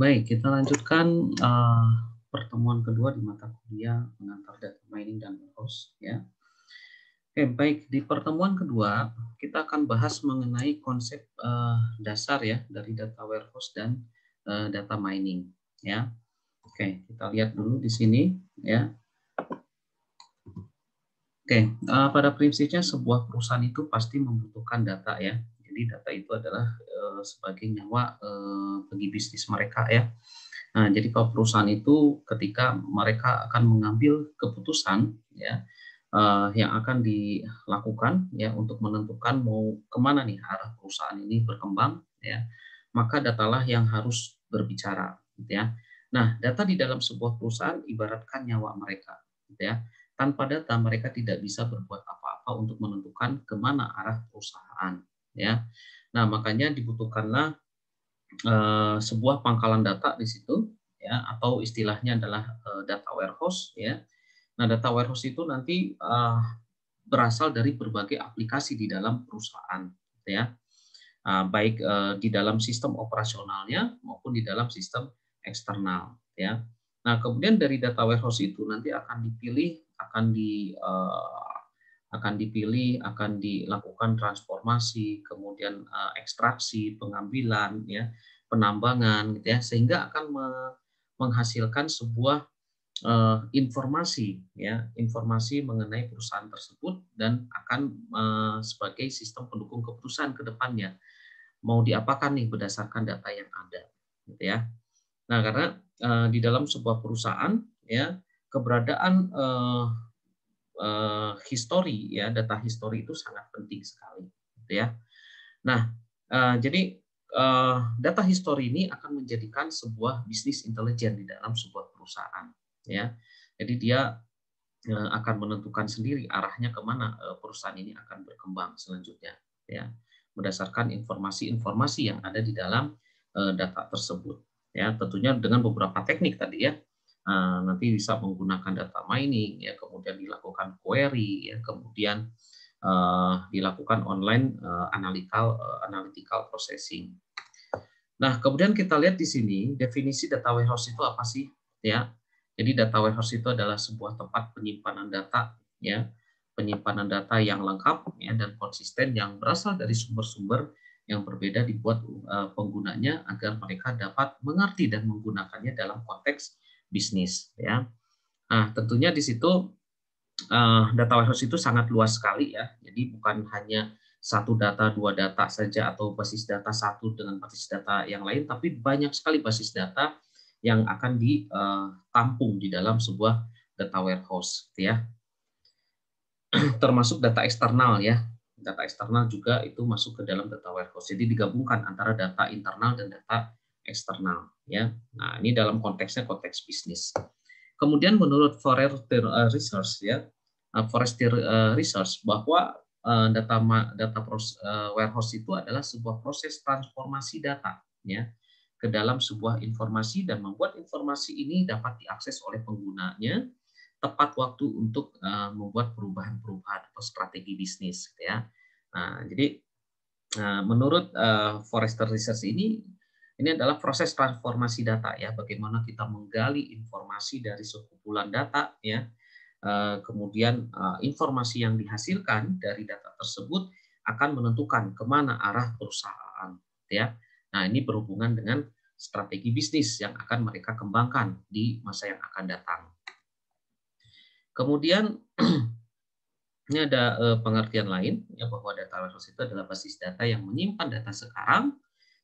Baik, kita lanjutkan uh, pertemuan kedua di mata kuliah mengantar data mining dan warehouse. Ya. Oke, baik. Di pertemuan kedua, kita akan bahas mengenai konsep uh, dasar ya dari data warehouse dan uh, data mining. Ya. Oke, kita lihat dulu di sini. ya. Oke, uh, pada prinsipnya sebuah perusahaan itu pasti membutuhkan data ya. Jadi data itu adalah uh, sebagai nyawa uh, bagi bisnis mereka ya. Nah, jadi kalau perusahaan itu ketika mereka akan mengambil keputusan ya uh, yang akan dilakukan ya untuk menentukan mau kemana nih arah perusahaan ini berkembang ya maka datalah yang harus berbicara gitu ya. Nah data di dalam sebuah perusahaan ibaratkan nyawa mereka gitu ya. Tanpa data mereka tidak bisa berbuat apa-apa untuk menentukan kemana arah perusahaan ya. Nah, makanya dibutuhkanlah eh, sebuah pangkalan data di situ ya atau istilahnya adalah eh, data warehouse ya. Nah, data warehouse itu nanti eh, berasal dari berbagai aplikasi di dalam perusahaan ya. Ah, baik di dalam sistem operasionalnya maupun di dalam sistem eksternal ya. Nah, kemudian dari data warehouse itu nanti akan dipilih akan di akan dipilih, akan dilakukan transformasi, kemudian eh, ekstraksi, pengambilan, ya, penambangan, gitu ya, sehingga akan menghasilkan sebuah uh, informasi, ya, informasi mengenai perusahaan tersebut dan akan uh, sebagai sistem pendukung keputusan ke depannya mau diapakan nih berdasarkan data yang ada, gitu ya. Nah, karena uh, di dalam sebuah perusahaan, ya, keberadaan uh, uh, eh, histori ya data histori itu sangat penting sekali gitu ya nah uh, jadi uh, data histori ini akan menjadikan sebuah bisnis intelijen di dalam sebuah perusahaan ya jadi dia akan menentukan sendiri arahnya kemana perusahaan ini akan berkembang selanjutnya ya berdasarkan informasi-informasi yang ada di dalam data tersebut ya tentunya dengan beberapa teknik tadi ya Eh, nanti bisa menggunakan data mining ya kemudian dilakukan query ya kemudian uh, dilakukan online uh, eh, analytical uh, analytical processing. Nah, kemudian kita lihat di sini definisi data warehouse itu apa sih ya? Jadi data warehouse itu adalah sebuah tempat penyimpanan data ya, penyimpanan data yang lengkap ya dan konsisten yang berasal dari sumber-sumber yang berbeda dibuat uh, penggunanya agar mereka dapat mengerti dan menggunakannya dalam konteks bisnis ya. Nah, tentunya di situ uh, data warehouse itu sangat luas sekali ya. Jadi bukan hanya satu data, dua data saja atau basis data satu dengan basis data yang lain, tapi banyak sekali basis data yang akan ditampung eh, di dalam sebuah data warehouse gitu ya. Termasuk data eksternal ya. Data eksternal juga itu masuk ke dalam data warehouse. Jadi digabungkan antara data internal dan data eksternal ya. Nah, ini dalam konteksnya konteks bisnis. Kemudian menurut Forester eh, Research ya, eh, Forrester eh, Research bahwa data data warehouse itu adalah sebuah proses transformasi data ya ke dalam sebuah informasi dan membuat informasi ini dapat diakses oleh penggunanya tepat waktu untuk membuat perubahan-perubahan atau strategi bisnis gitu ya. Nah, jadi menurut Forrester Research ini ini adalah proses transformasi data ya, bagaimana kita menggali informasi dari sekumpulan data ya. Eh, kemudian eh, informasi yang dihasilkan dari data tersebut akan menentukan kemana arah perusahaan ya. Nah ini berhubungan dengan strategi bisnis yang akan mereka kembangkan di masa yang akan datang. Kemudian ini ada eh, pengertian lain ya bahwa data warehouse itu adalah basis data yang menyimpan data sekarang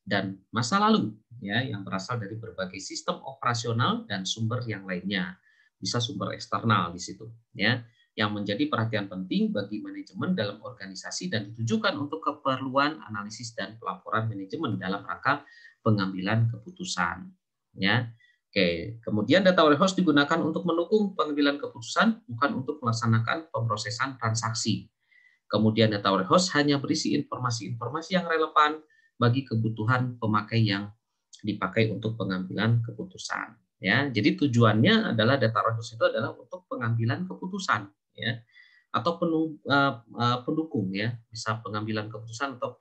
dan masa lalu ya yang berasal dari berbagai sistem operasional dan sumber yang lainnya bisa sumber eksternal di situ ya yang menjadi perhatian penting bagi manajemen dalam organisasi dan ditujukan untuk keperluan analisis dan pelaporan manajemen dalam rangka pengambilan keputusan ya Oke, kemudian data warehouse digunakan untuk mendukung pengambilan keputusan bukan untuk melaksanakan pemrosesan transaksi. Kemudian data warehouse hanya berisi informasi-informasi yang relevan bagi kebutuhan pemakai yang dipakai untuk pengambilan keputusan. Ya, jadi tujuannya adalah data resource itu adalah untuk pengambilan keputusan, ya, atau eh, eh, pendukung ya, bisa pengambilan keputusan atau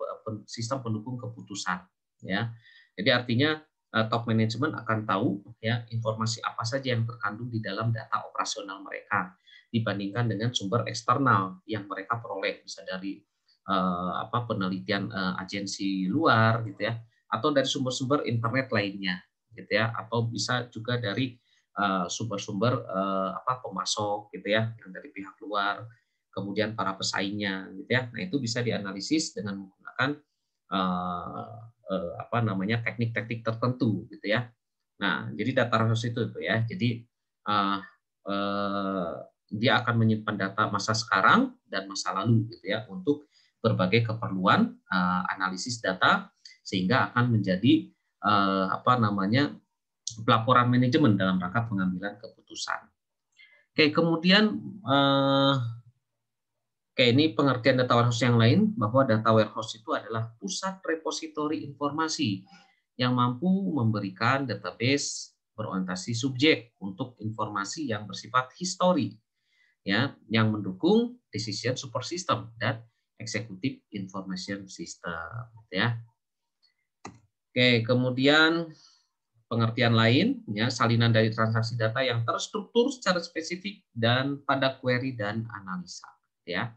sistem pendukung keputusan, ya. Jadi artinya eh, top management akan tahu ya informasi apa saja yang terkandung di dalam data operasional mereka dibandingkan dengan sumber eksternal yang mereka peroleh bisa dari uh, apa penelitian uh, agensi luar gitu ya atau dari sumber-sumber internet lainnya gitu ya atau bisa juga dari eh, sumber-sumber uh, uh, apa pemasok gitu ya yang dari pihak luar kemudian para pesaingnya gitu ya nah itu bisa dianalisis dengan menggunakan uh, uh, apa namanya teknik-teknik tertentu gitu ya nah jadi data resource itu tuh ya jadi uh, uh, dia akan menyimpan data masa sekarang dan masa lalu gitu ya untuk berbagai keperluan uh, analisis data sehingga akan menjadi uh, apa namanya pelaporan manajemen dalam rangka pengambilan keputusan. Oke, kemudian uh, eh, kayak ini pengertian data warehouse yang lain bahwa data warehouse itu adalah pusat repositori informasi yang mampu memberikan database berorientasi subjek untuk informasi yang bersifat histori ya yang mendukung decision support system dan Executive Information System gitu ya. Oke, kemudian pengertian lain ya salinan dari transaksi data yang terstruktur secara spesifik dan pada query dan analisa gitu ya.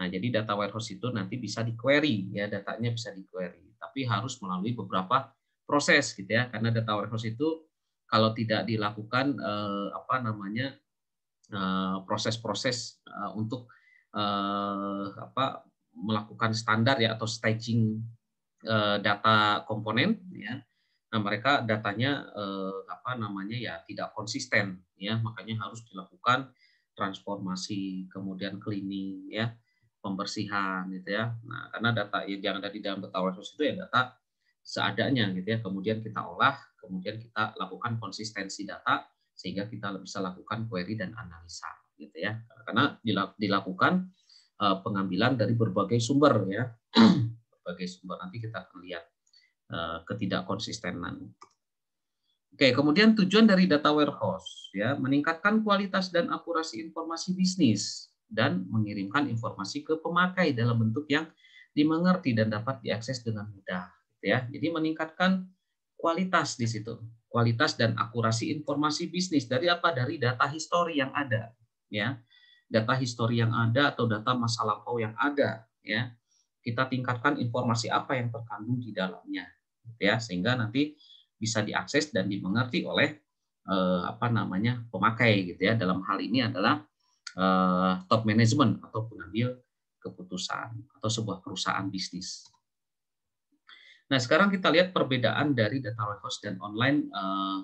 Nah, jadi data warehouse itu nanti bisa di-query ya, datanya bisa di-query, tapi harus melalui beberapa proses gitu ya. Karena data warehouse itu kalau tidak dilakukan eh, apa namanya eh, proses-proses eh, eh, untuk uh, apa melakukan standar ya atau staging uh, data komponen ya nah mereka datanya uh, apa namanya ya tidak konsisten ya makanya harus dilakukan transformasi kemudian cleaning ya pembersihan gitu ya nah karena data ya, yang ada di dalam data itu ya data seadanya gitu ya kemudian kita olah kemudian kita lakukan konsistensi data sehingga kita bisa lakukan query dan analisa gitu ya karena dilakukan eh, pengambilan dari berbagai sumber ya berbagai sumber nanti kita akan lihat eh, ketidakkonsistenan Oke, kemudian tujuan dari data warehouse ya meningkatkan kualitas dan akurasi informasi bisnis dan mengirimkan informasi ke pemakai dalam bentuk yang dimengerti dan dapat diakses dengan mudah gitu ya. Jadi meningkatkan kualitas di situ, kualitas dan akurasi informasi bisnis dari apa? Dari data histori yang ada ya data histori yang ada atau data masa lampau yang ada ya kita tingkatkan informasi apa yang terkandung di dalamnya gitu ya sehingga nanti bisa diakses dan dimengerti oleh eh, apa namanya pemakai gitu ya dalam hal ini adalah eh, top management atau pengambil keputusan atau sebuah perusahaan bisnis. Nah sekarang kita lihat perbedaan dari data warehouse dan online eh,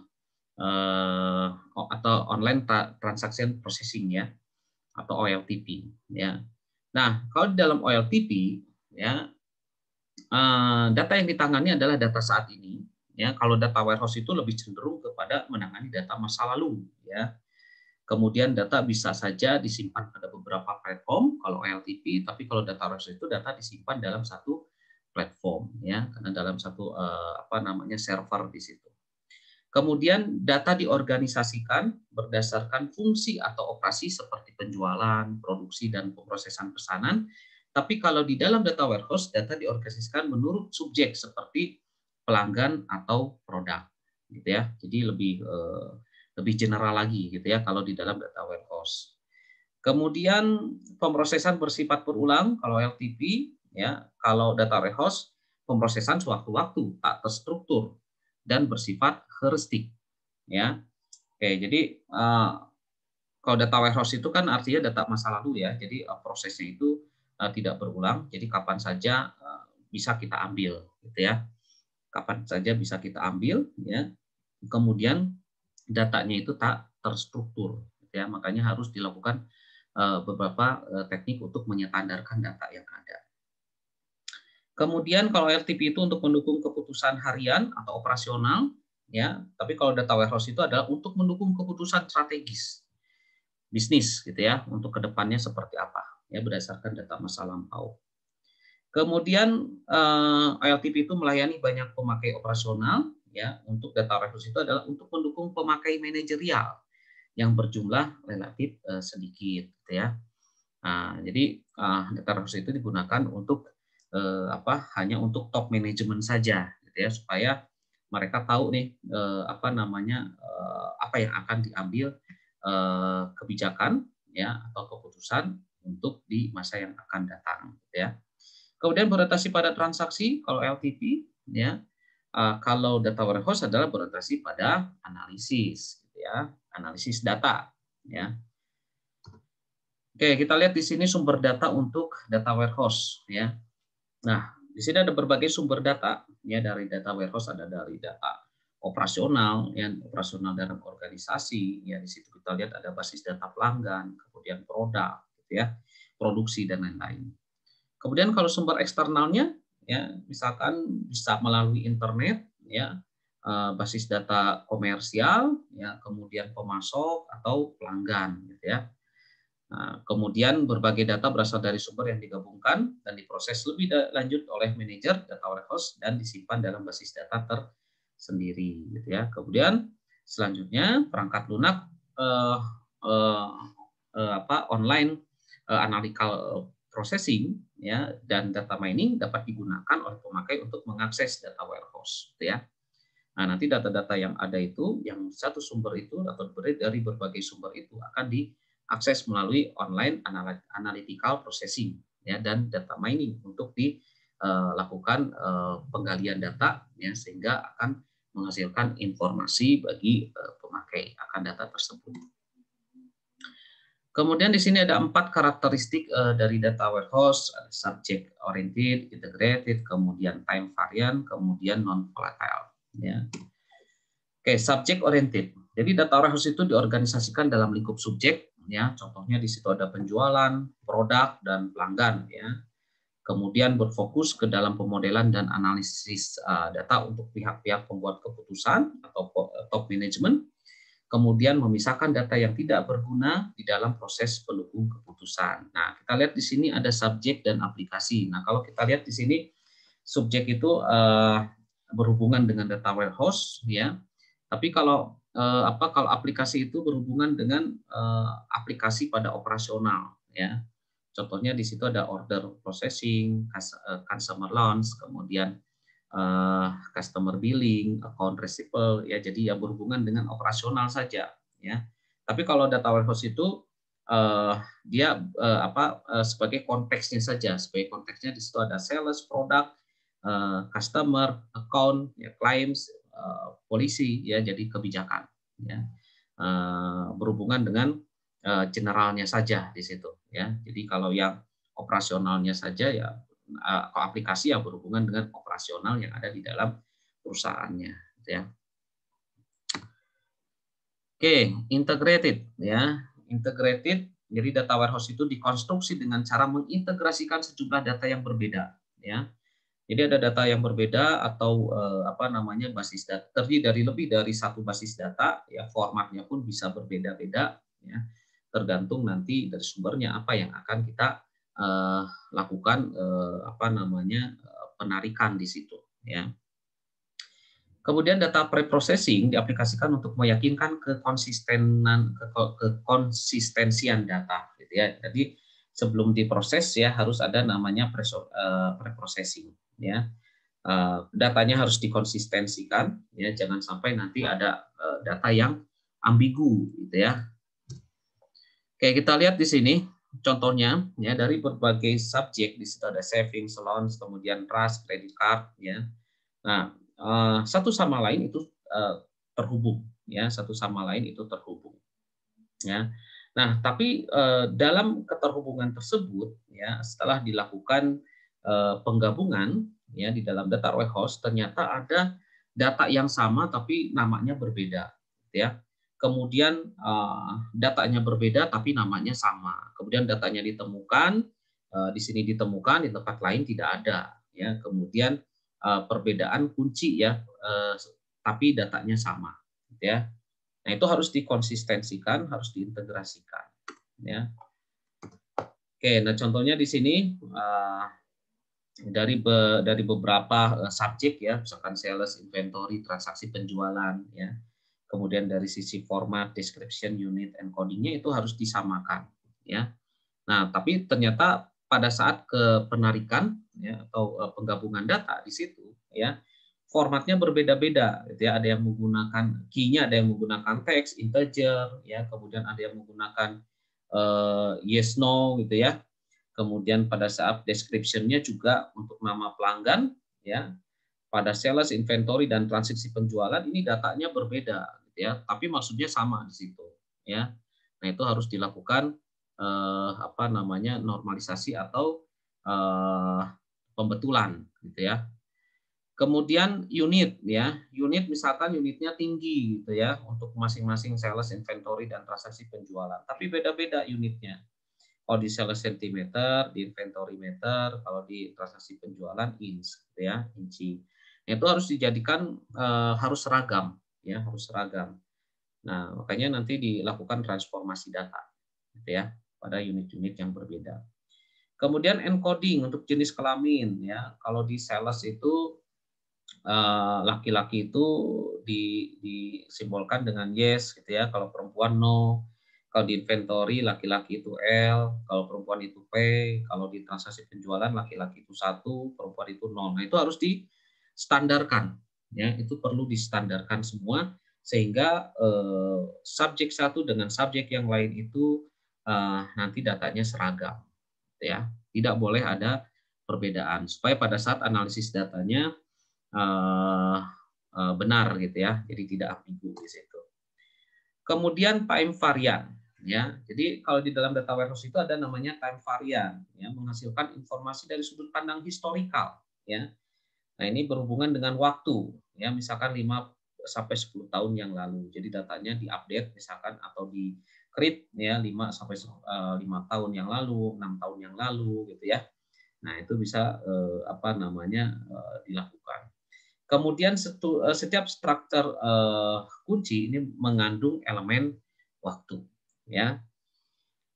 uh, atau online tra transaction processing ya atau OLTP ya. Nah, kalau di dalam OLTP ya uh, data yang ditangani adalah data saat ini ya. Kalau data warehouse itu lebih cenderung kepada menangani data masa lalu ya. Kemudian data bisa saja disimpan pada beberapa platform kalau OLTP, tapi kalau data warehouse itu data disimpan dalam satu platform ya, karena dalam satu eh, apa namanya server di situ. Kemudian data diorganisasikan berdasarkan fungsi atau operasi seperti penjualan, produksi, dan pemrosesan pesanan. Tapi kalau di dalam data warehouse, data diorganisasikan menurut subjek seperti pelanggan atau produk, gitu ya. Jadi lebih eh, lebih general lagi, gitu ya. Kalau di dalam data warehouse. Kemudian pemrosesan bersifat berulang kalau LTP, ya. Kalau data warehouse, pemrosesan sewaktu-waktu tak terstruktur dan bersifat heuristik ya oke jadi uh, kalau data warehouse itu kan artinya data masa lalu ya jadi uh, prosesnya itu uh, tidak berulang jadi kapan saja uh, bisa kita ambil gitu ya kapan saja bisa kita ambil ya kemudian datanya itu tak terstruktur gitu ya makanya harus dilakukan beberapa teknik untuk menyetandarkan data yang ada Kemudian kalau RTP itu untuk mendukung keputusan harian atau operasional, ya. Tapi kalau data warehouse itu adalah untuk mendukung keputusan strategis bisnis gitu ya, untuk kedepannya seperti apa ya berdasarkan data masa lampau. Kemudian uh, eh, ILTP itu melayani banyak pemakai operasional ya. Untuk data warehouse itu adalah untuk mendukung pemakai manajerial yang berjumlah relatif uh, sedikit gitu ya. Nah, jadi uh, data warehouse itu digunakan untuk uh, apa? Hanya untuk top management saja, gitu ya, supaya mereka tahu nih eh, apa namanya eh, apa yang akan diambil eh, kebijakan ya atau keputusan untuk di masa yang akan datang gitu ya. Kemudian berorientasi pada transaksi kalau LTP ya. Eh, kalau data warehouse adalah berorientasi pada analisis gitu ya, analisis data ya. Oke, kita lihat di sini sumber data untuk data warehouse ya. Nah, di sini ada berbagai sumber data, ya dari data warehouse ada dari data operasional, yang operasional dalam organisasi, ya di situ kita lihat ada basis data pelanggan, kemudian produk, gitu ya, produksi dan lain-lain. Kemudian kalau sumber eksternalnya, ya misalkan bisa melalui internet, ya eh, basis data komersial, ya kemudian pemasok atau pelanggan, gitu ya. Nah, kemudian berbagai data berasal dari sumber yang digabungkan dan diproses lebih lanjut oleh manajer data warehouse dan disimpan dalam basis data tersendiri. Gitu ya. Kemudian selanjutnya perangkat lunak eh, eh, eh, apa, online eh, analytical processing ya dan data mining dapat digunakan oleh pemakai untuk mengakses data warehouse. Gitu ya. Nah, nanti data-data yang ada itu, yang satu sumber itu atau dari berbagai sumber itu akan di akses melalui online analytical processing ya dan data mining untuk dilakukan eh, eh, penggalian data ya sehingga akan menghasilkan informasi bagi eh, pemakai akan data tersebut. Kemudian di sini ada empat karakteristik dari data warehouse, subject oriented, integrated, kemudian time variant, kemudian non volatile. Ya. Oke, subject oriented. Jadi data warehouse itu diorganisasikan dalam lingkup subjek, ya. Contohnya di situ ada penjualan, produk dan pelanggan ya. Kemudian berfokus ke dalam pemodelan dan analisis uh, data untuk pihak-pihak pembuat keputusan atau eh, top management. Kemudian memisahkan data yang tidak berguna di dalam proses pendukung keputusan. Nah, kita lihat di sini ada subjek dan aplikasi. Nah, kalau kita lihat di sini subjek itu uh, berhubungan dengan data warehouse ya. Tapi kalau eh, apa kalau aplikasi itu berhubungan dengan eh, aplikasi pada operasional ya. Contohnya di situ ada order processing, eh, customer launch, kemudian eh, customer billing, account receivable ya jadi ya berhubungan dengan operasional saja ya. Tapi kalau data warehouse itu eh, dia eh, apa eh, sebagai konteksnya saja, sebagai konteksnya di situ ada sales, produk, eh, customer, account, ya, claims, Eh, polisi ya jadi kebijakan ya eh, berhubungan dengan eh, generalnya saja di situ ya jadi kalau yang operasionalnya saja ya uh, aplikasi yang berhubungan dengan operasional yang ada di dalam perusahaannya gitu ya oke okay, integrated ya integrated jadi data warehouse itu dikonstruksi dengan cara mengintegrasikan sejumlah data yang berbeda ya jadi ada data yang berbeda atau eh, apa namanya basis data terdiri dari lebih dari satu basis data ya formatnya pun bisa berbeda-beda ya tergantung nanti dari sumbernya apa yang akan kita eh, lakukan eh, apa namanya eh, penarikan di situ ya. Kemudian data preprocessing diaplikasikan untuk meyakinkan kekonsistenan kekonsistensian data gitu ya. Jadi sebelum diproses ya harus ada namanya eh, preprocessing ya. Eh, datanya harus dikonsistensikan ya, jangan sampai nanti ada eh, data yang ambigu gitu ya. Oke, kita lihat di sini contohnya ya dari berbagai subjek di situ ada saving, loans, kemudian trust, credit card ya. Nah, satu sama lain itu terhubung ya, satu sama lain itu terhubung. Ya Nah, tapi eh, dalam keterhubungan tersebut, ya setelah dilakukan eh, penggabungan ya di dalam data warehouse, ternyata ada data yang sama tapi namanya berbeda, ya. Kemudian eh, datanya berbeda tapi namanya sama. Kemudian datanya ditemukan eh, di sini ditemukan di tempat lain tidak ada, ya. Kemudian eh, perbedaan kunci ya, eh, tapi datanya sama, ya Nah, itu harus dikonsistensikan, harus diintegrasikan, ya. Oke, nah contohnya di sini uh, dari be, dari beberapa uh, subjek ya, misalkan sales, inventory, transaksi penjualan ya. Kemudian dari sisi format, description, unit and codingnya itu harus disamakan ya. Nah, tapi ternyata pada saat ke penarikan ya atau uh, penggabungan data di situ ya, formatnya berbeda-beda gitu ya ada yang menggunakan key-nya ada yang menggunakan teks integer ya kemudian ada yang menggunakan uh, yes no gitu ya kemudian pada saat description-nya juga untuk nama pelanggan ya pada sales inventory dan transaksi penjualan ini datanya berbeda gitu ya tapi maksudnya sama di situ ya nah itu harus dilakukan eh, apa namanya normalisasi atau eh, pembetulan gitu ya Kemudian unit ya, unit misalkan unitnya tinggi gitu ya untuk masing-masing sales inventory dan transaksi penjualan. Tapi beda-beda unitnya. Kalau di sales sentimeter, di inventory meter, kalau di transaksi penjualan inch gitu ya, inci. Nah, itu harus dijadikan eh, harus seragam ya, harus seragam. Nah, makanya nanti dilakukan transformasi data gitu ya pada unit-unit yang berbeda. Kemudian encoding untuk jenis kelamin ya. Kalau di sales itu Eh, laki-laki itu disimbolkan dengan yes gitu ya kalau perempuan no kalau di inventory laki-laki itu L kalau perempuan itu P kalau di transaksi penjualan laki-laki itu satu perempuan itu nol nah itu harus distandarkan ya itu perlu distandarkan semua sehingga eh, subjek satu dengan subjek yang lain itu eh, nanti datanya seragam ya tidak boleh ada perbedaan supaya pada saat analisis datanya uh, uh, benar gitu ya. Jadi tidak ambigu di situ. Kemudian time varian ya. Jadi kalau di dalam data warehouse itu ada namanya time varian ya, menghasilkan informasi dari sudut pandang historikal ya. Nah, ini berhubungan dengan waktu ya, misalkan 5 sampai 10 tahun yang lalu. Jadi datanya diupdate misalkan atau di create ya 5 sampai eh, lima tahun yang lalu, enam tahun yang lalu gitu ya. Nah, itu bisa apa namanya dilakukan. Kemudian setu, eh, setiap struktur uh, kunci ini mengandung elemen waktu, ya.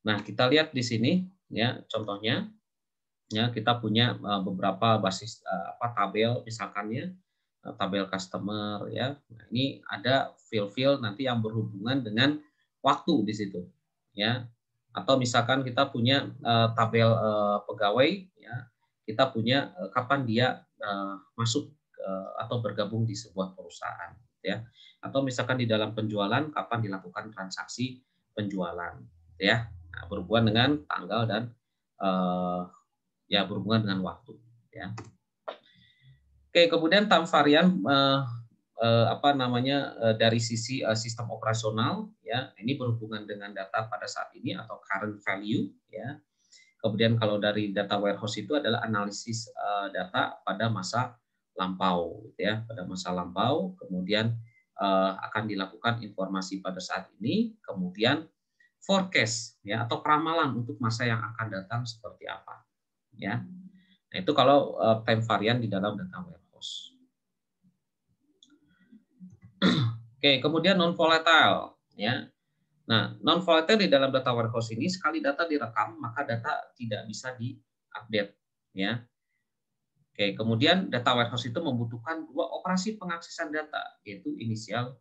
Nah, kita lihat di sini ya contohnya. Ya, kita punya uh, beberapa basis uh, apa tabel misalkan ya, tabel customer ya. Nah, ini ada field-field nanti yang berhubungan dengan waktu di situ, ya. Atau misalkan kita punya uh, tabel uh, pegawai ya, kita punya uh, kapan dia uh, masuk Eh, atau bergabung di sebuah perusahaan ya atau misalkan di dalam penjualan kapan dilakukan transaksi penjualan ya nah, berhubungan dengan tanggal dan uh, ya berhubungan dengan waktu ya oke kemudian tam varian uh, uh, apa namanya uh, dari sisi uh, sistem operasional ya ini berhubungan dengan data pada saat ini atau current value ya kemudian kalau dari data warehouse itu adalah analisis uh, data pada masa lampau gitu ya pada masa lampau kemudian uh, akan dilakukan informasi pada saat ini kemudian forecast ya atau peramalan untuk masa yang akan datang seperti apa ya nah, itu kalau uh, time varian di dalam data warehouse oke kemudian non volatile ya nah non volatile di dalam data warehouse ini sekali data direkam maka data tidak bisa diupdate ya Oke, kemudian data warehouse itu membutuhkan dua operasi pengaksesan data, yaitu inisial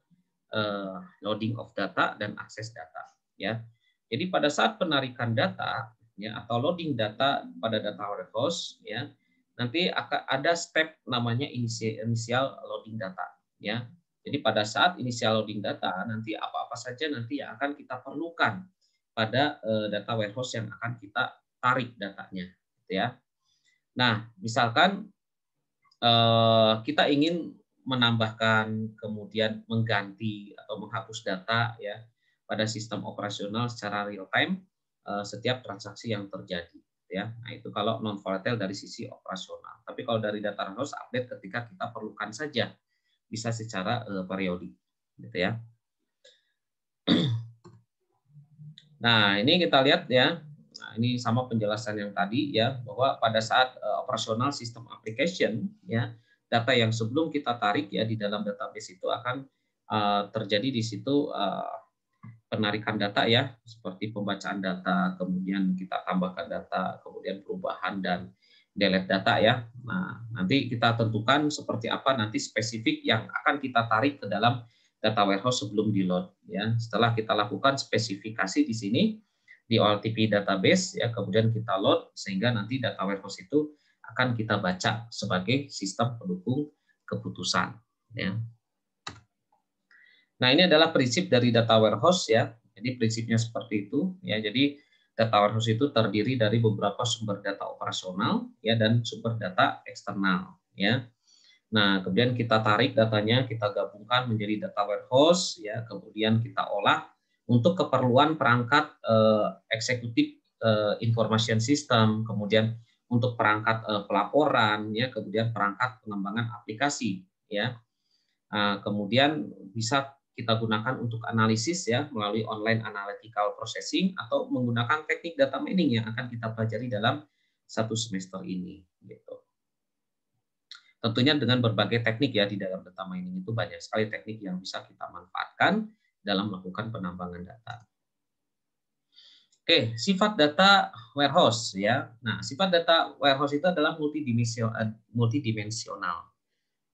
eh, loading of data dan akses data. Ya, jadi pada saat penarikan data ya atau loading data pada data warehouse ya nanti akan ada step namanya inisial loading data ya. Jadi pada saat inisial loading data nanti apa-apa saja nanti yang akan kita perlukan pada eh, data warehouse yang akan kita tarik datanya, gitu ya. Nah, misalkan eh, kita ingin menambahkan kemudian mengganti atau menghapus data ya pada sistem operasional secara real time eh, setiap transaksi yang terjadi ya. Nah, itu kalau non volatile dari sisi operasional. Tapi kalau dari data warehouse update ketika kita perlukan saja bisa secara eh, periodik gitu ya. Nah, ini kita lihat ya Nah, ini sama penjelasan yang tadi ya bahwa pada saat uh, operasional sistem application ya data yang sebelum kita tarik ya di dalam database itu akan uh, terjadi di situ uh, penarikan data ya seperti pembacaan data kemudian kita tambahkan data kemudian perubahan dan delete data ya. Nah, nanti kita tentukan seperti apa nanti spesifik yang akan kita tarik ke dalam data warehouse sebelum di load ya. Setelah kita lakukan spesifikasi di sini di OLTP database ya kemudian kita load sehingga nanti data warehouse itu akan kita baca sebagai sistem pendukung keputusan ya. Nah, ini adalah prinsip dari data warehouse ya. Jadi prinsipnya seperti itu ya. Jadi data warehouse itu terdiri dari beberapa sumber data operasional ya dan sumber data eksternal ya. Nah, kemudian kita tarik datanya, kita gabungkan menjadi data warehouse ya, kemudian kita olah untuk keperluan perangkat uh, eksekutif uh, information system, kemudian untuk perangkat uh, pelaporan, ya, kemudian perangkat pengembangan aplikasi, ya. Uh, kemudian bisa kita gunakan untuk analisis ya melalui online analytical processing atau menggunakan teknik data mining yang akan kita pelajari dalam satu semester ini gitu. Tentunya dengan berbagai teknik ya di dalam data mining itu banyak sekali teknik yang bisa kita manfaatkan dalam melakukan penambangan data. Oke, sifat data warehouse ya. Nah, sifat data warehouse itu adalah eh, multidimensional,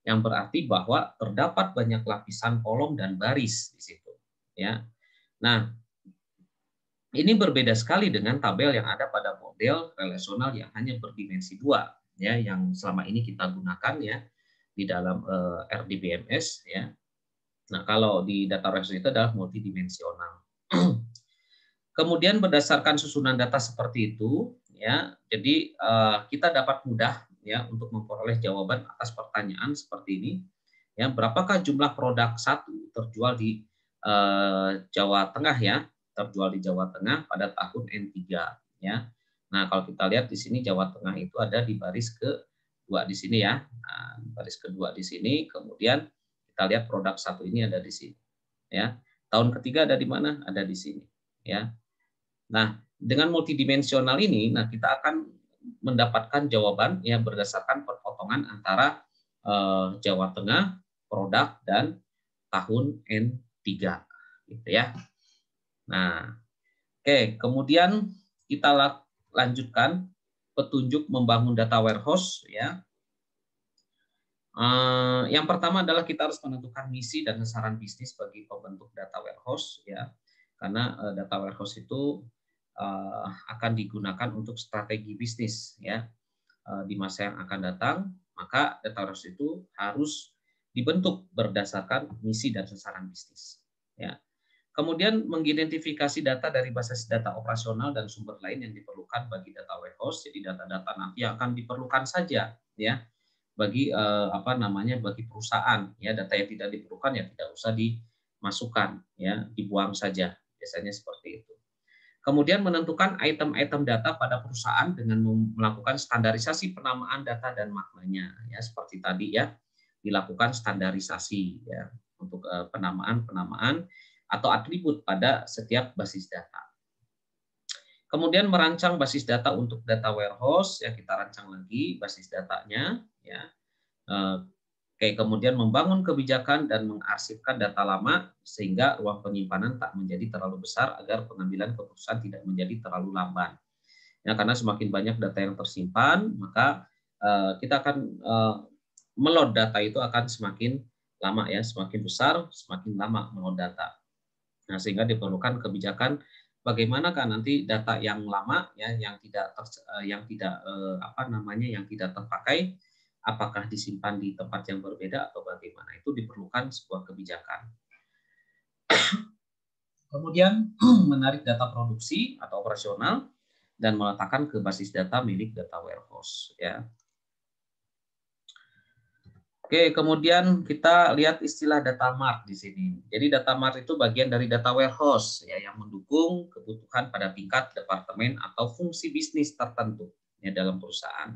yang berarti bahwa terdapat banyak lapisan kolom dan baris di situ. Ya, nah ini berbeda sekali dengan tabel yang ada pada model relasional yang hanya berdimensi dua, ya, yang selama ini kita gunakan ya di dalam eh, RDBMS ya. Nah, kalau di data warehouse itu adalah multidimensional. Kemudian berdasarkan susunan data seperti itu, ya, jadi uh, kita dapat mudah ya untuk memperoleh jawaban atas pertanyaan seperti ini. Ya, berapakah jumlah produk satu terjual di uh, Jawa Tengah ya, terjual di Jawa Tengah pada tahun N3 ya. Nah, kalau kita lihat di sini Jawa Tengah itu ada di baris ke dua di sini ya. Nah, baris kedua di sini, kemudian kita lihat produk satu ini ada di sini. Ya. Tahun ketiga ada di mana? Ada di sini. Ya. Nah, dengan multidimensional ini, nah kita akan mendapatkan jawaban ya berdasarkan perpotongan antara eh, Jawa Tengah, produk dan tahun N3 gitu ya. Nah, oke, okay. kemudian kita lanjutkan petunjuk membangun data warehouse ya. Eh, yang pertama adalah kita harus menentukan misi dan sasaran bisnis bagi pembentuk data warehouse ya. Karena eh, data warehouse itu eh, akan digunakan untuk strategi bisnis ya di masa yang akan datang, maka data warehouse itu harus dibentuk berdasarkan misi dan sasaran bisnis ya. Kemudian mengidentifikasi data dari basis data operasional dan sumber lain yang diperlukan bagi data warehouse. Jadi data-data nanti akan diperlukan saja ya bagi eh, apa namanya bagi perusahaan ya data yang tidak diperlukan ya tidak usah dimasukkan ya dibuang saja biasanya seperti itu. Kemudian menentukan item-item data pada perusahaan dengan melakukan standarisasi penamaan data dan maknanya ya seperti tadi ya dilakukan standarisasi ya untuk eh, penamaan-penamaan atau atribut pada setiap basis data. Kemudian merancang basis data untuk data warehouse, ya kita rancang lagi basis datanya, ya. Oke, eh, kemudian membangun kebijakan dan mengarsipkan data lama sehingga ruang penyimpanan tak menjadi terlalu besar agar pengambilan keputusan tidak menjadi terlalu lamban. Ya, karena semakin banyak data yang tersimpan, maka eh, kita akan uh, eh, melod data itu akan semakin lama ya, semakin besar, semakin lama melod data. Nah, sehingga diperlukan kebijakan bagaimanakah nanti data yang lama ya yang tidak ter, eh, yang tidak eh, apa namanya yang tidak terpakai apakah disimpan di tempat yang berbeda atau bagaimana itu diperlukan sebuah kebijakan. Kemudian menarik data produksi atau operasional dan meletakkan ke basis data milik data warehouse ya. Oke, kemudian kita lihat istilah data mart di sini. Jadi data mart itu bagian dari data warehouse ya yang mendukung kebutuhan pada tingkat departemen atau fungsi bisnis tertentu ya dalam perusahaan.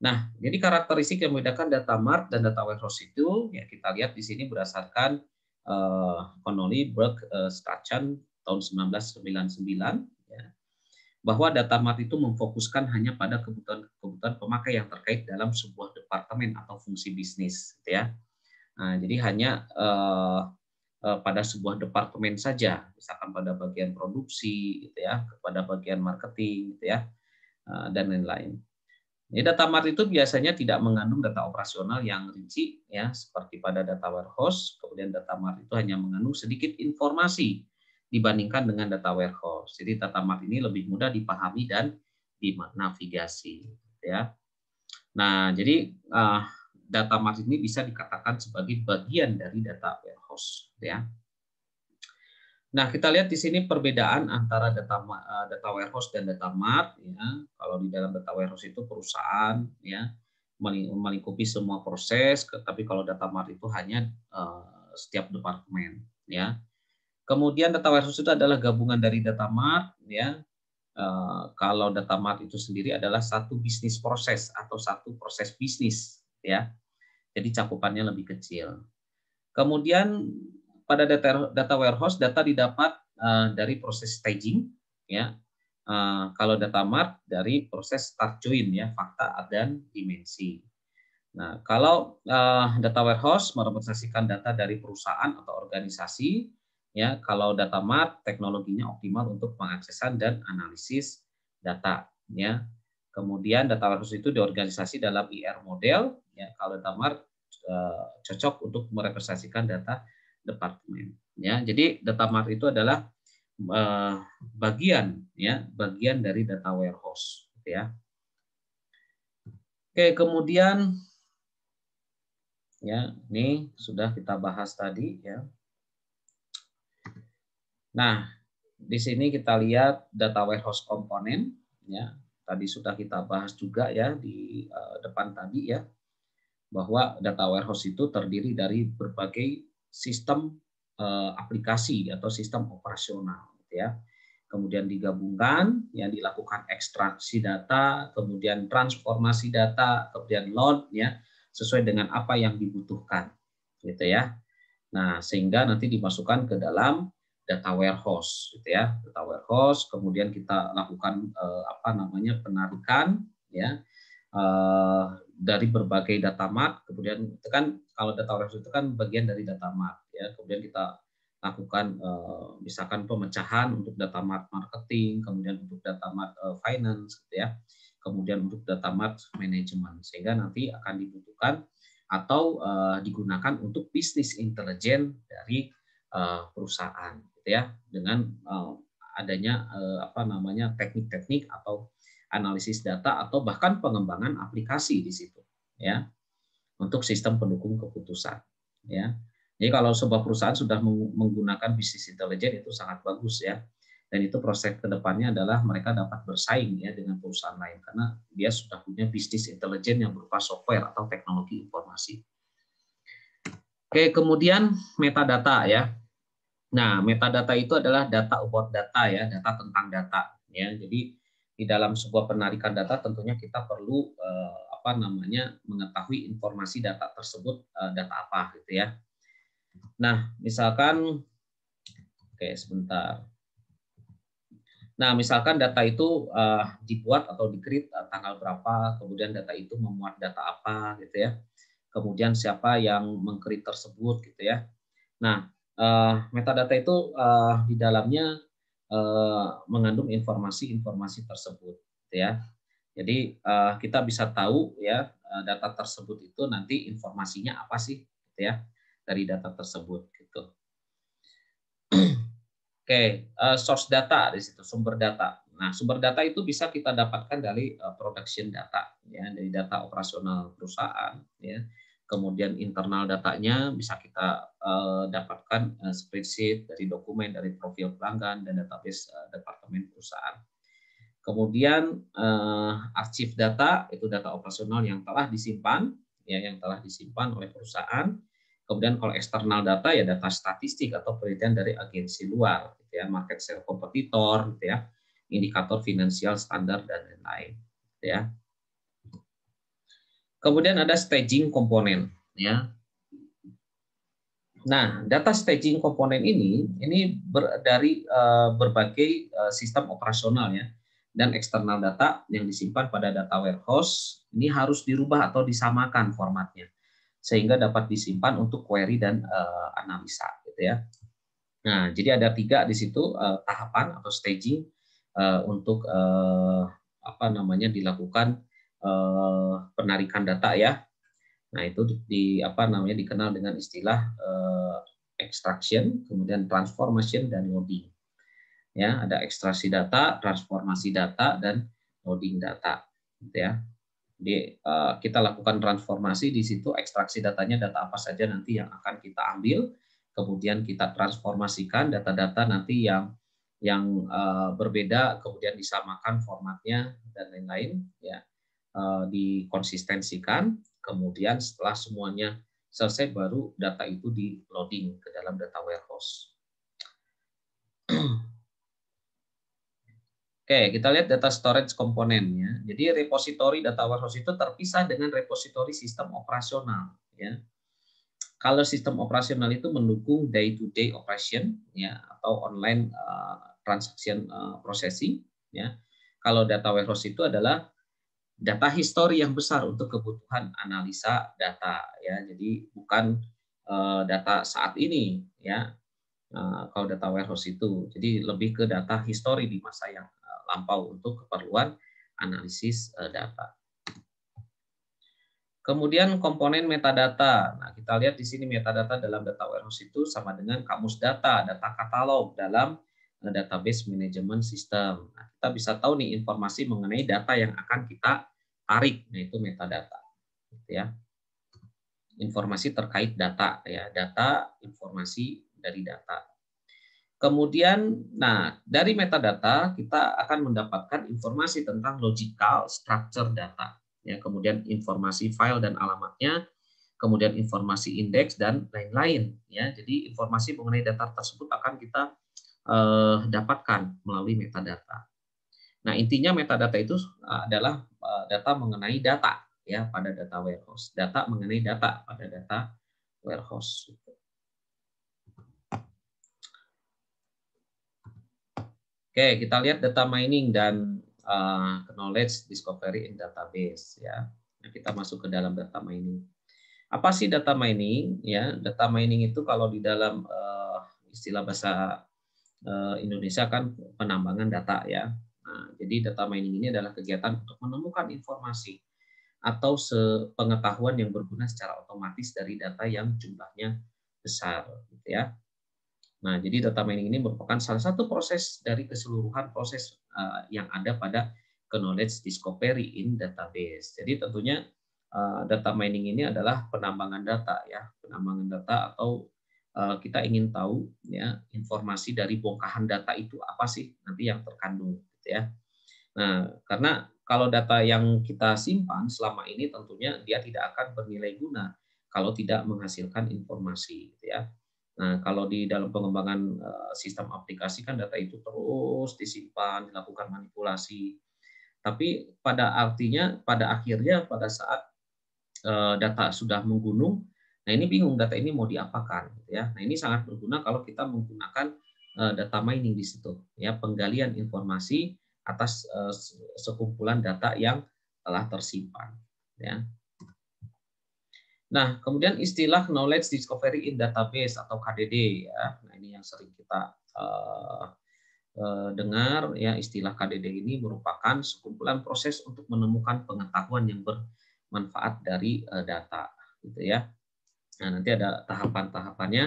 Nah, jadi karakteristik yang membedakan data mart dan data warehouse itu ya kita lihat di sini berdasarkan uh, Connolly Burke uh, eh, Strachan tahun 1999 bahwa data mart itu memfokuskan hanya pada kebutuhan-kebutuhan pemakai yang terkait dalam sebuah departemen atau fungsi bisnis, gitu ya. Nah, jadi hanya eh, eh, pada sebuah departemen saja, misalkan pada bagian produksi, gitu ya, kepada bagian marketing, gitu ya, eh, dan lain-lain. Jadi data mart itu biasanya tidak mengandung data operasional yang rinci, ya, seperti pada data warehouse. Kemudian data mart itu hanya mengandung sedikit informasi dibandingkan dengan data warehouse. Jadi data mart ini lebih mudah dipahami dan dinavigasi ya. Nah, jadi uh, data mart ini bisa dikatakan sebagai bagian dari data warehouse ya. Nah, kita lihat di sini perbedaan antara data eh, data warehouse dan data mart ya. Kalau di dalam data warehouse itu perusahaan ya melingkupi semua proses, tapi kalau data mart itu hanya uh, setiap departemen ya. Kemudian data warehouse itu adalah gabungan dari data mart ya. Uh, kalau data mart itu sendiri adalah satu bisnis proses atau satu proses bisnis ya. Jadi cakupannya lebih kecil. Kemudian pada data data warehouse data didapat uh, dari proses staging ya. Uh, kalau data mart dari proses start join ya, fakta dan dimensi. Nah, kalau uh, data warehouse merepresentasikan data dari perusahaan atau organisasi, ya kalau data mart teknologinya optimal untuk pengaksesan dan analisis data ya kemudian data warehouse itu diorganisasi dalam IR model ya kalau data mart eh, cocok untuk merepresentasikan data departemen ya jadi data mart itu adalah eh, bagian ya bagian dari data warehouse ya oke kemudian ya ini sudah kita bahas tadi ya Nah, di sini kita lihat data warehouse komponen ya. Tadi sudah kita bahas juga ya di uh, depan tadi ya bahwa data warehouse itu terdiri dari berbagai sistem uh, aplikasi atau sistem operasional gitu ya. Kemudian digabungkan yang dilakukan ekstraksi data, kemudian transformasi data, kemudian load ya sesuai dengan apa yang dibutuhkan gitu ya. Nah, sehingga nanti dimasukkan ke dalam data warehouse gitu ya data warehouse kemudian kita lakukan uh, apa namanya penarikan ya uh, dari berbagai data mart kemudian itu kan kalau data warehouse itu kan bagian dari data mart ya kemudian kita lakukan uh, misalkan pemecahan untuk data mart marketing kemudian untuk data mart uh, finance gitu ya kemudian untuk data mart manajemen sehingga nanti akan dibutuhkan atau uh, digunakan untuk bisnis intelijen dari perusahaan ya dengan uh, adanya uh, apa namanya teknik-teknik atau analisis data atau bahkan pengembangan aplikasi di situ ya untuk sistem pendukung keputusan ya. Jadi kalau sebuah perusahaan sudah menggunakan bisnis intelijen itu sangat bagus ya. Dan itu proses kedepannya adalah mereka dapat bersaing ya dengan perusahaan lain karena dia sudah punya bisnis intelijen yang berupa software atau teknologi informasi. Oke, kemudian metadata ya. Nah, metadata itu adalah data about data ya, data tentang data ya. Jadi di dalam sebuah penarikan data tentunya kita perlu eh, apa namanya mengetahui informasi data tersebut eh, data apa gitu ya. Nah, misalkan oke sebentar. Nah, misalkan data itu eh, dibuat atau dikrit eh, tanggal berapa, kemudian data itu memuat data apa gitu ya. Kemudian siapa yang mengkrit tersebut gitu ya. Nah, uh, metadata itu uh, di dalamnya uh, mengandung informasi-informasi tersebut ya jadi uh, kita bisa tahu ya data tersebut itu nanti informasinya apa sih gitu ya dari data tersebut gitu oke okay, uh, source data di situ sumber data nah sumber data itu bisa kita dapatkan dari uh, production data ya dari data operasional perusahaan ya kemudian internal datanya bisa kita uh, dapatkan uh, spreadsheet dari dokumen, dari profil pelanggan, dan database uh, departemen perusahaan. Kemudian uh, arsip data itu data operasional yang telah disimpan, ya yang telah disimpan oleh perusahaan. Kemudian kalau eksternal data ya data statistik atau penelitian dari agensi luar, gitu ya, market share kompetitor, gitu ya, indikator finansial standar dan lain-lain, gitu ya. Kemudian ada staging komponen ya. Nah, data staging komponen ini ini ber, dari uh, berbagai uh, sistem operasional ya dan eksternal data yang disimpan pada data warehouse ini harus dirubah atau disamakan formatnya sehingga dapat disimpan untuk query dan uh, analisa gitu ya. Nah, jadi ada tiga di situ uh, tahapan atau staging uh, untuk uh, apa namanya dilakukan eh, penarikan data ya. Nah, itu di apa namanya dikenal dengan istilah eh, extraction, kemudian transformation dan loading. Ya, ada ekstraksi data, transformasi data dan loading data gitu ya. Jadi uh, kita lakukan transformasi di situ ekstraksi datanya data apa saja nanti yang akan kita ambil, kemudian kita transformasikan data-data nanti yang yang eh, berbeda kemudian disamakan formatnya dan lain-lain ya Eh, dikonsistensikan, kemudian setelah semuanya selesai baru data itu di loading ke dalam data warehouse. Oke, kita lihat data storage komponennya. Jadi repository data warehouse itu terpisah dengan repository sistem operasional, ya. Kalau sistem operasional itu mendukung day to day operation ya atau online uh, transaction uh, processing, ya. Kalau data warehouse itu adalah data histori yang besar untuk kebutuhan analisa data ya. Jadi bukan uh, data saat ini ya. Uh, kalau data warehouse itu, jadi lebih ke data histori di masa yang eh, lampau untuk keperluan analisis uh, data. Kemudian komponen metadata. Nah, kita lihat di sini metadata dalam data warehouse itu sama dengan kamus data, data katalog dalam database management system. Nah, kita bisa tahu nih informasi mengenai data yang akan kita tarik, yaitu nah, metadata. Gitu ya. Informasi terkait data, ya data informasi dari data. Kemudian, nah dari metadata kita akan mendapatkan informasi tentang logical structure data, ya kemudian informasi file dan alamatnya, kemudian informasi indeks dan lain-lain, ya. Jadi informasi mengenai data tersebut akan kita uh, dapatkan melalui metadata. Nah, intinya metadata itu eh, adalah eh, data mengenai data ya pada data warehouse, data mengenai data pada data warehouse. Gitu. Oke, kita lihat data mining dan uh, knowledge discovery in database ya. Nah, kita masuk ke dalam data mining. Apa sih data mining? Ya, data mining itu kalau di dalam uh, istilah bahasa Eh, Indonesia kan penambangan data ya. Nah, jadi data mining ini adalah kegiatan untuk menemukan informasi atau pengetahuan yang berguna secara otomatis dari data yang jumlahnya besar gitu ya. Nah, jadi data mining ini merupakan salah satu proses dari keseluruhan proses eh, yang ada pada knowledge discovery in database. Jadi tentunya eh, data mining ini adalah penambangan data ya, penambangan data atau Eh, kita ingin tahu ya informasi dari bongkahan data itu apa sih nanti yang terkandung gitu ya. Nah, karena kalau data yang kita simpan selama ini tentunya dia tidak akan bernilai guna kalau tidak menghasilkan informasi gitu ya. Nah, kalau di dalam pengembangan eh, sistem aplikasi kan data itu terus disimpan, dilakukan manipulasi. Tapi pada artinya pada akhirnya pada saat eh, data sudah menggunung Nah ini bingung data ini mau diapakan, gitu ya. Nah ini sangat berguna kalau kita menggunakan eh, data mining di situ, ya penggalian informasi atas eh, sekumpulan data yang telah tersimpan, ya. Nah, kemudian istilah knowledge discovery in database atau KDD ya. Nah, ini yang sering kita eh, dengar ya istilah KDD ini merupakan sekumpulan proses untuk menemukan pengetahuan yang bermanfaat dari data gitu ya. Nah, nanti ada tahapan-tahapannya,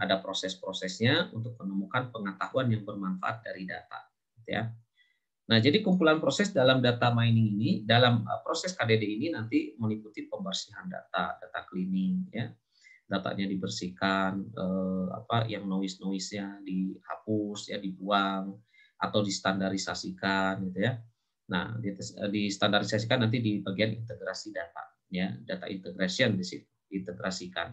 ada proses-prosesnya untuk menemukan pengetahuan yang bermanfaat dari data, gitu ya. Nah, jadi kumpulan proses dalam data mining ini, dalam eh, proses KDD ini nanti meliputi pembersihan data, data cleaning, gitu ya, datanya dibersihkan, eh, apa yang noise noise-nya dihapus, ya dibuang atau distandarisasikan, gitu ya. Nah, eh, distandarisasikan nanti di bagian integrasi data, ya, data integration di situ diintegrasikan.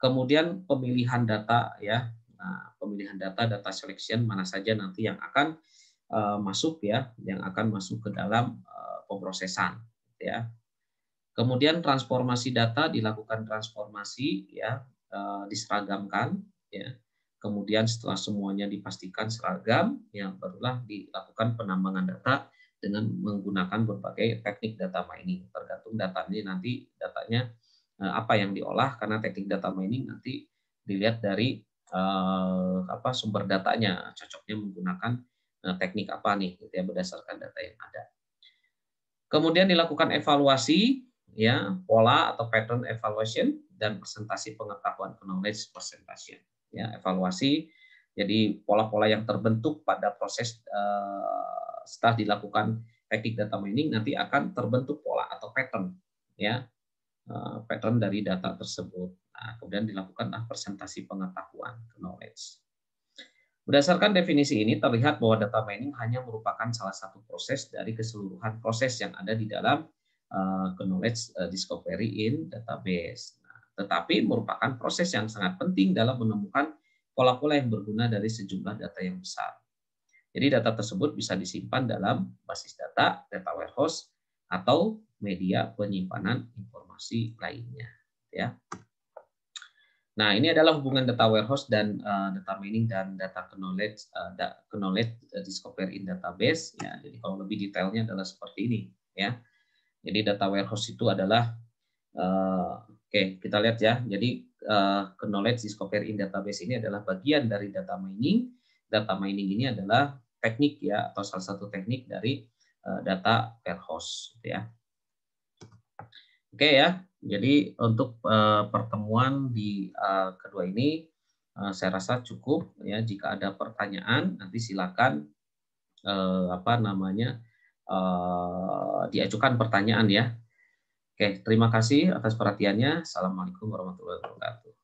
Kemudian pemilihan data ya, nah, pemilihan data data selection mana saja nanti yang akan uh, masuk ya, yang akan masuk ke dalam uh, pemrosesan ya. Kemudian transformasi data dilakukan transformasi ya uh, diseragamkan ya. Kemudian setelah semuanya dipastikan seragam, ya barulah dilakukan penambangan data dengan menggunakan berbagai teknik data mining tergantung datanya nanti datanya Eh, apa yang diolah karena teknik data mining nanti dilihat dari uh, apa sumber datanya cocoknya menggunakan uh, teknik apa nih gitu ya berdasarkan data yang ada kemudian dilakukan evaluasi ya pola atau pattern evaluation dan presentasi pengetahuan knowledge presentation ya evaluasi jadi pola-pola yang terbentuk pada proses uh, setelah dilakukan teknik data mining nanti akan terbentuk pola atau pattern ya Eh, pattern dari data tersebut. Nah, kemudian dilakukanlah presentasi pengetahuan knowledge. Berdasarkan definisi ini terlihat bahwa data mining hanya merupakan salah satu proses dari keseluruhan proses yang ada di dalam uh, knowledge eh, discovery in database. Nah, tetapi merupakan proses yang sangat penting dalam menemukan pola-pola yang berguna dari sejumlah data yang besar. Jadi data tersebut bisa disimpan dalam basis data, data warehouse, atau media penyimpanan informasi informasi lainnya. Ya. Nah, ini adalah hubungan data warehouse dan uh, data mining dan data knowledge, uh, da, knowledge uh, eh, discover in database. Ya, jadi kalau lebih detailnya adalah seperti ini. Ya, jadi data warehouse itu adalah, uh, oke okay, kita lihat ya. Jadi uh, knowledge discover in database ini adalah bagian dari data mining. Data mining ini adalah teknik ya atau salah satu teknik dari data warehouse. Gitu ya. Oke ya, jadi untuk uh, pertemuan di uh, kedua ini uh, saya rasa cukup ya. Jika ada pertanyaan nanti silakan uh, apa namanya uh, diajukan pertanyaan ya. Oke, terima kasih atas perhatiannya. Assalamualaikum warahmatullahi wabarakatuh.